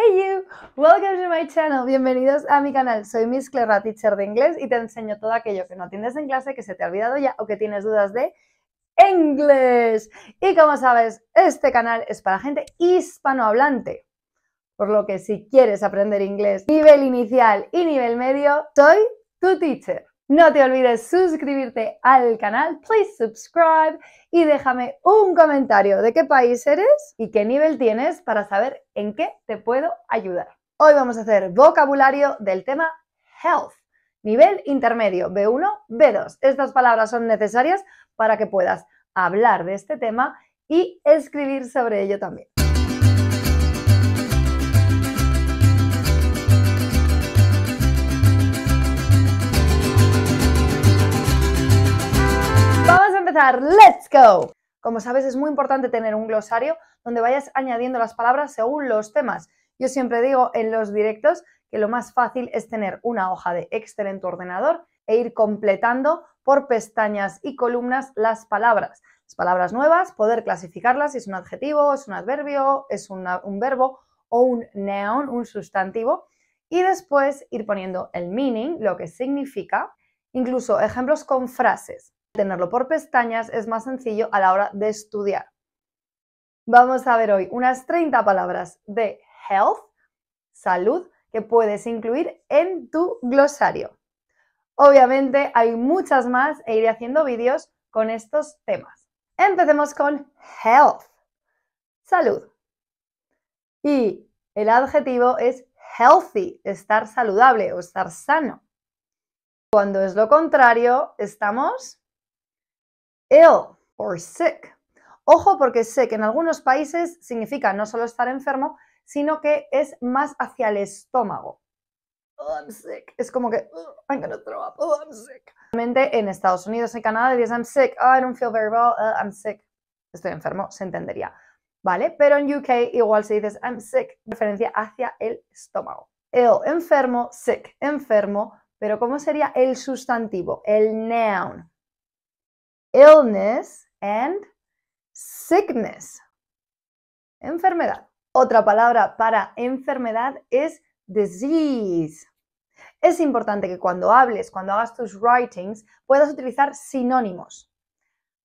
Hey you, welcome to my channel, bienvenidos a mi canal. Soy Miss Clara, teacher de inglés y te enseño todo aquello que no atiendes en clase, que se te ha olvidado ya o que tienes dudas de inglés. Y como sabes, este canal es para gente hispanohablante. Por lo que si quieres aprender inglés nivel inicial y nivel medio, soy tu teacher. No te olvides suscribirte al canal, please subscribe y déjame un comentario de qué país eres y qué nivel tienes para saber en qué te puedo ayudar. Hoy vamos a hacer vocabulario del tema health, nivel intermedio, B1, B2. Estas palabras son necesarias para que puedas hablar de este tema y escribir sobre ello también. ¡Let's go! Como sabes, es muy importante tener un glosario donde vayas añadiendo las palabras según los temas. Yo siempre digo en los directos que lo más fácil es tener una hoja de Excel en tu ordenador e ir completando por pestañas y columnas las palabras. Las palabras nuevas, poder clasificarlas si es un adjetivo, es un adverbio, es un verbo o un noun, un sustantivo. Y después ir poniendo el meaning, lo que significa, incluso ejemplos con frases tenerlo por pestañas es más sencillo a la hora de estudiar. Vamos a ver hoy unas 30 palabras de health, salud, que puedes incluir en tu glosario. Obviamente hay muchas más e iré haciendo vídeos con estos temas. Empecemos con health, salud. Y el adjetivo es healthy, estar saludable o estar sano. Cuando es lo contrario, estamos ill or sick. Ojo porque sé que en algunos países significa no solo estar enfermo, sino que es más hacia el estómago. Oh, I'm sick. Es como que, oh, I'm gonna throw up. Oh, I'm sick. En Estados Unidos y Canadá dices I'm sick. Oh, I don't feel very well. Oh, I'm sick. Estoy enfermo, se entendería. ¿Vale? Pero en UK igual si dices, I'm sick, referencia hacia el estómago. Ill, enfermo, sick, enfermo. Pero ¿cómo sería el sustantivo? El noun illness and sickness. Enfermedad. Otra palabra para enfermedad es disease. Es importante que cuando hables, cuando hagas tus writings, puedas utilizar sinónimos.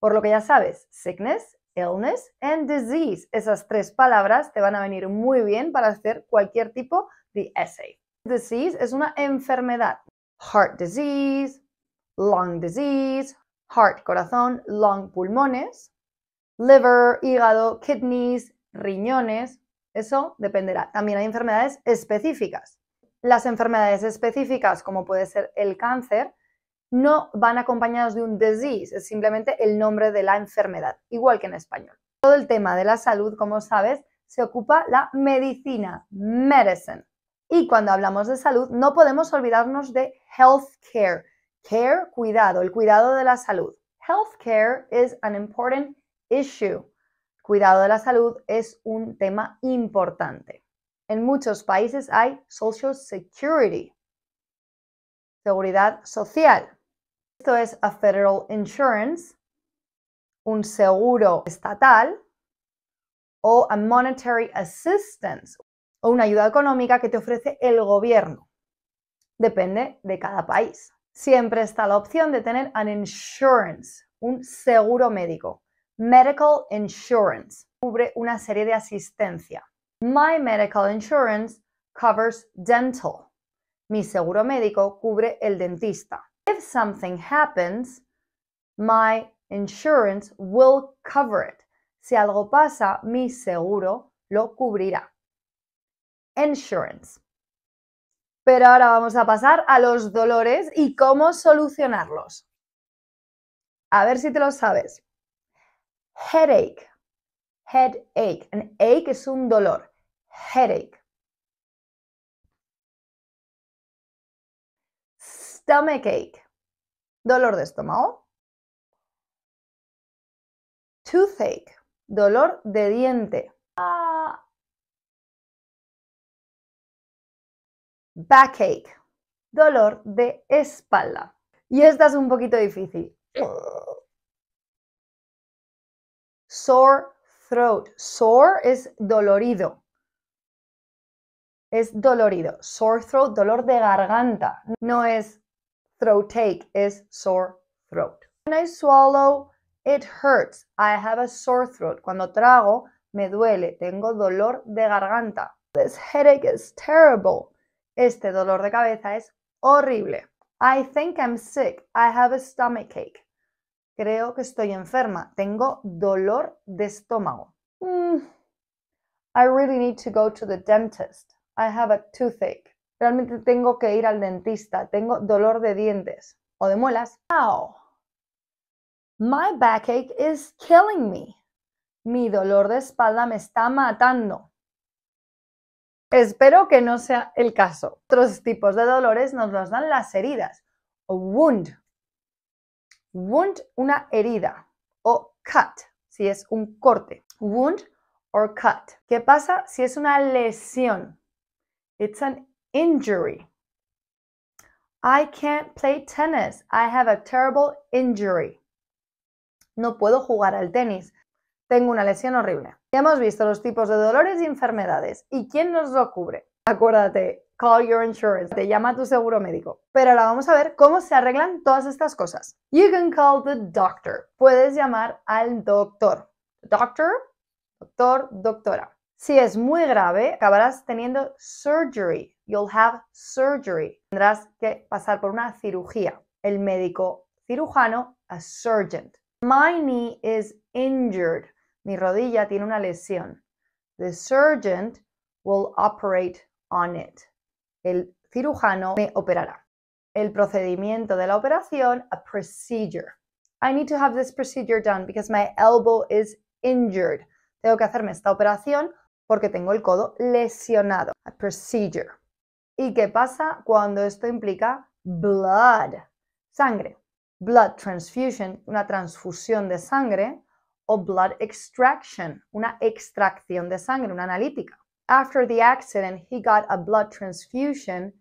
Por lo que ya sabes, sickness, illness and disease. Esas tres palabras te van a venir muy bien para hacer cualquier tipo de essay. Disease es una enfermedad. Heart disease, lung disease, heart, corazón, lung, pulmones, liver, hígado, kidneys, riñones, eso dependerá. También hay enfermedades específicas. Las enfermedades específicas, como puede ser el cáncer, no van acompañadas de un disease, es simplemente el nombre de la enfermedad, igual que en español. Todo el tema de la salud, como sabes, se ocupa la medicina, medicine. Y cuando hablamos de salud, no podemos olvidarnos de healthcare, Care, cuidado, el cuidado de la salud. Healthcare is an important issue. Cuidado de la salud es un tema importante. En muchos países hay Social Security, seguridad social. Esto es a federal insurance, un seguro estatal, o a monetary assistance, o una ayuda económica que te ofrece el gobierno. Depende de cada país siempre está la opción de tener an insurance, un seguro médico. Medical insurance cubre una serie de asistencia. My medical insurance covers dental. Mi seguro médico cubre el dentista. If something happens, my insurance will cover it. Si algo pasa, mi seguro lo cubrirá. Insurance. Pero ahora vamos a pasar a los dolores y cómo solucionarlos. A ver si te lo sabes. Headache. Headache. An ache es un dolor. Headache. Stomach ache. Dolor de estómago. Toothache. Dolor de diente. backache, dolor de espalda. Y esta es un poquito difícil. Sore throat. Sore es dolorido. Es dolorido. Sore throat, dolor de garganta. No es throat ache, es sore throat. When I swallow, it hurts. I have a sore throat. Cuando trago, me duele. Tengo dolor de garganta. This headache is terrible. Este dolor de cabeza es horrible. I think I'm sick. I have a stomach Creo que estoy enferma. Tengo dolor de estómago. Mm. I really need to go to the dentist. I have a toothache. Realmente tengo que ir al dentista. Tengo dolor de dientes o de muelas. Ow. My backache is killing me. Mi dolor de espalda me está matando. Espero que no sea el caso. Otros tipos de dolores nos los dan las heridas. wound. Wound, una herida. O cut, si es un corte. Wound or cut. ¿Qué pasa si es una lesión? It's an injury. I can't play tennis. I have a terrible injury. No puedo jugar al tenis. Tengo una lesión horrible. Ya hemos visto los tipos de dolores y enfermedades y quién nos lo cubre. Acuérdate, call your insurance, te llama tu seguro médico. Pero ahora vamos a ver cómo se arreglan todas estas cosas. You can call the doctor. Puedes llamar al doctor. Doctor, doctor, doctora. Si es muy grave, acabarás teniendo surgery. You'll have surgery. Tendrás que pasar por una cirugía. El médico cirujano, a surgeon. My knee is injured mi rodilla tiene una lesión. The surgeon will operate on it. El cirujano me operará. El procedimiento de la operación, a procedure. I need to have this procedure done because my elbow is injured. Tengo que hacerme esta operación porque tengo el codo lesionado. A procedure. ¿Y qué pasa cuando esto implica blood? Sangre. Blood transfusion, una transfusión de sangre o blood extraction, una extracción de sangre, una analítica. After the accident, he got a blood transfusion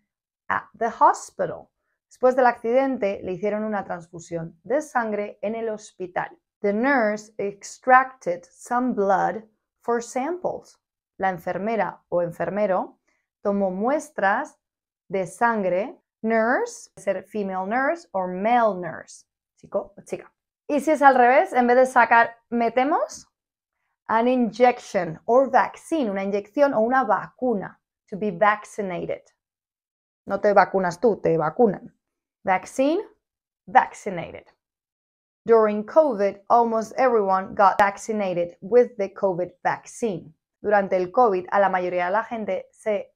at the hospital. Después del accidente, le hicieron una transfusión de sangre en el hospital. The nurse extracted some blood for samples. La enfermera o enfermero tomó muestras de sangre. Nurse, ser female nurse or male nurse, chico o chica. Y si es al revés, en vez de sacar, metemos an injection or vaccine, una inyección o una vacuna, to be vaccinated. No te vacunas tú, te vacunan. Vaccine, vaccinated. During COVID, almost everyone got vaccinated with the COVID vaccine. Durante el COVID, a la mayoría de la gente se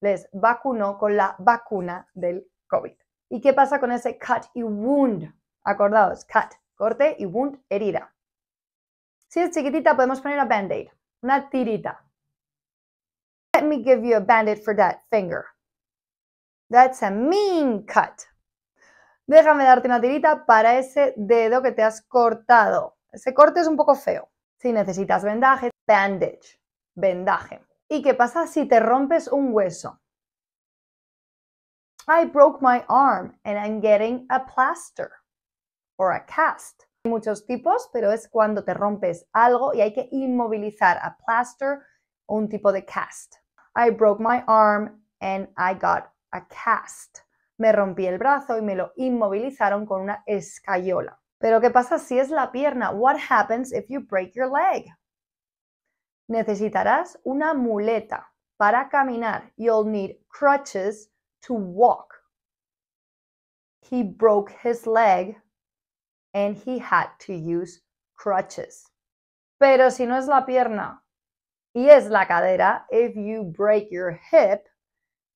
les vacunó con la vacuna del COVID. ¿Y qué pasa con ese cut y wound? Acordados, cut corte y wound, herida. Si es chiquitita, podemos poner a band-aid, una tirita. Let me give you a band-aid for that finger. That's a mean cut. Déjame darte una tirita para ese dedo que te has cortado. Ese corte es un poco feo. Si necesitas vendaje, bandage, vendaje. ¿Y qué pasa si te rompes un hueso? I broke my arm and I'm getting a plaster or a cast. Hay muchos tipos, pero es cuando te rompes algo y hay que inmovilizar a plaster o un tipo de cast. I broke my arm and I got a cast. Me rompí el brazo y me lo inmovilizaron con una escayola. Pero ¿qué pasa si es la pierna? What happens if you break your leg? Necesitarás una muleta para caminar. You'll need crutches to walk. He broke his leg and he had to use crutches. Pero si no es la pierna y es la cadera, if you break your hip,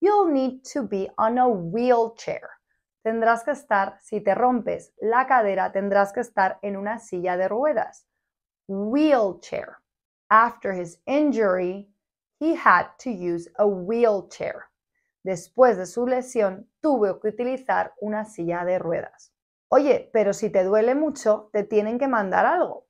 you'll need to be on a wheelchair. Tendrás que estar, si te rompes la cadera, tendrás que estar en una silla de ruedas. Wheelchair. After his injury, he had to use a wheelchair. Después de su lesión, tuvo que utilizar una silla de ruedas. Oye, pero si te duele mucho, te tienen que mandar algo.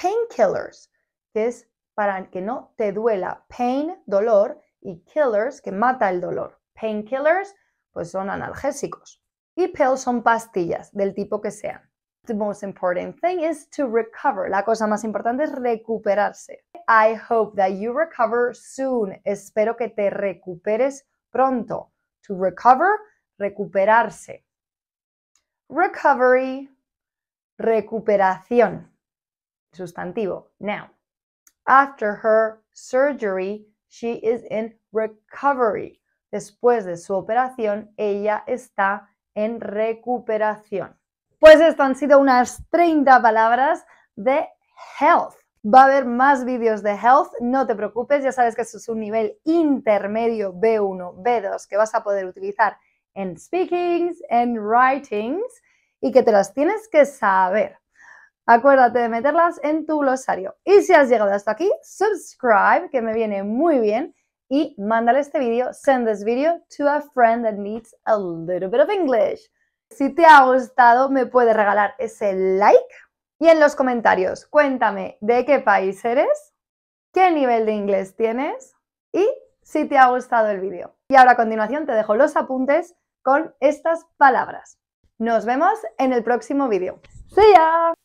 Painkillers, que es para que no te duela. Pain, dolor, y killers, que mata el dolor. Painkillers, pues son analgésicos. Y pills son pastillas, del tipo que sean. The most important thing is to recover. La cosa más importante es recuperarse. I hope that you recover soon. Espero que te recuperes pronto. To recover, recuperarse recovery, recuperación. Sustantivo, now After her surgery, she is in recovery. Después de su operación, ella está en recuperación. Pues esto han sido unas 30 palabras de health. Va a haber más vídeos de health, no te preocupes, ya sabes que eso es un nivel intermedio B1, B2 que vas a poder utilizar en speakings, en writings y que te las tienes que saber. Acuérdate de meterlas en tu glosario. Y si has llegado hasta aquí, subscribe, que me viene muy bien, y mándale este vídeo, send this video to a friend that needs a little bit of English. Si te ha gustado, me puedes regalar ese like y en los comentarios cuéntame de qué país eres, qué nivel de inglés tienes y si te ha gustado el vídeo. Y ahora a continuación te dejo los apuntes con estas palabras. Nos vemos en el próximo vídeo. ¡See ya!